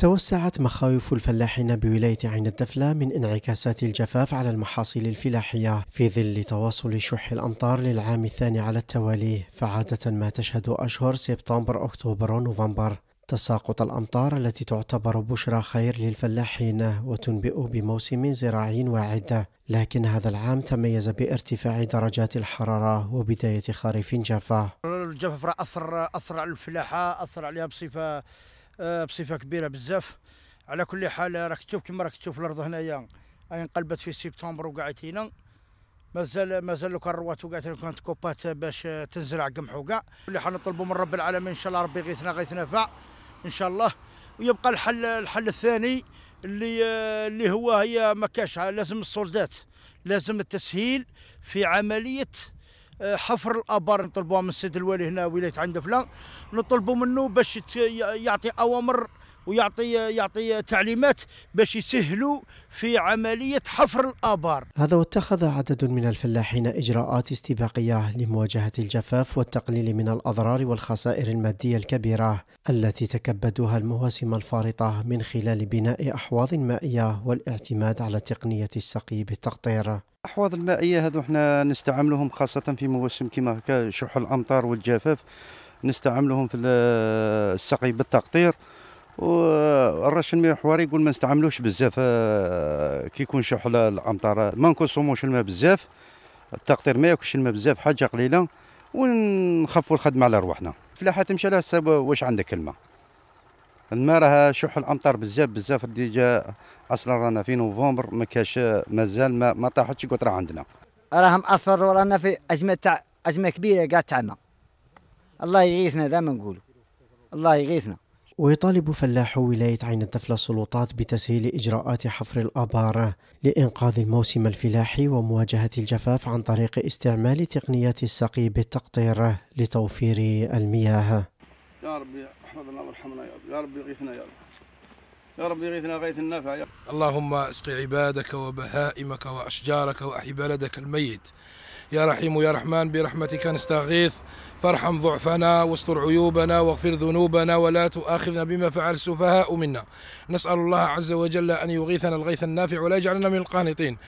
توسعت مخاوف الفلاحين بولاية عين الدفلة من انعكاسات الجفاف على المحاصيل الفلاحية في ظل تواصل شح الأمطار للعام الثاني على التوالي فعادة ما تشهد أشهر سبتمبر أكتوبر ونوفمبر تساقط الأمطار التي تعتبر بشرى خير للفلاحين وتنبئ بموسم زراعي واعد لكن هذا العام تميز بارتفاع درجات الحرارة وبداية خريف جافة الجفاف أثر أثر على الفلاحة أثر عليها بصفة آه، بصفه كبيره بزاف على كل حال راك تشوف كما راك تشوف الارض هنايا يعني انقلبت في سبتمبر وقعت هنا مازال مازال لو كان وقعت لو كانت كوبات باش تنزرع قمحو كل اللي نطلبوا من رب العالمين ان شاء الله ربي يغيثنا غيث نافع ان شاء الله ويبقى الحل الحل الثاني اللي اللي هو هي ما كاش لازم السولدات لازم التسهيل في عمليه حفر الابار نطلبوها من السيد الوالي هنا ولايه عند فلان نطلبوا منه باش يعطي اوامر ويعطي يعطي تعليمات باش يسهلوا في عمليه حفر الابار. هذا واتخذ عدد من الفلاحين اجراءات استباقيه لمواجهه الجفاف والتقليل من الاضرار والخسائر الماديه الكبيره التي تكبدوها المواسم الفارطه من خلال بناء احواض مائيه والاعتماد على تقنيه السقي بالتقطير. الاحواض المائيه هذو احنا نستعملهم خاصه في مواسم كما شح الامطار والجفاف نستعملهم في السقي بالتقطير والرش الماء حواري يقول ما نستعملوش بزاف آه، كي يكون شي الامطار ما نكونسوموش الماء بزاف التقطير ما ياكلش الماء بزاف حاجه قليله ونخفوا الخدمه على رواحنا فلاحه تمشي على حساب واش عندك الماء الماء راه شح الامطار بزاف بزاف ديجا اصلا رانا في نوفمبر ما كاش مازال ما, ما طاحتش قطره عندنا راهم مأثر ورانا في ازمه تاع ازمه كبيره قاع تاع الله يغيثنا دائما نقولوا الله يغيثنا ويطالب فلاحو ولاية عين الدفلة السلطات بتسهيل إجراءات حفر الآبار لإنقاذ الموسم الفلاحي ومواجهة الجفاف عن طريق استعمال تقنيات السقي بالتقطير لتوفير المياه يا رب احفظنا وارحمنا يا رب يا رب يغيثنا يا رب يا رب يغيثنا غيث النافع يا رب. اللهم اسق عبادك وبهائمك وأشجارك وأحي بلدك الميت يا رحيم يا رحمن برحمتك نستغيث فارحم ضعفنا واستر عيوبنا واغفر ذنوبنا ولا تؤاخذنا بما فعل السفهاء منا نسأل الله عز وجل أن يغيثنا الغيث النافع ولا يجعلنا من القانطين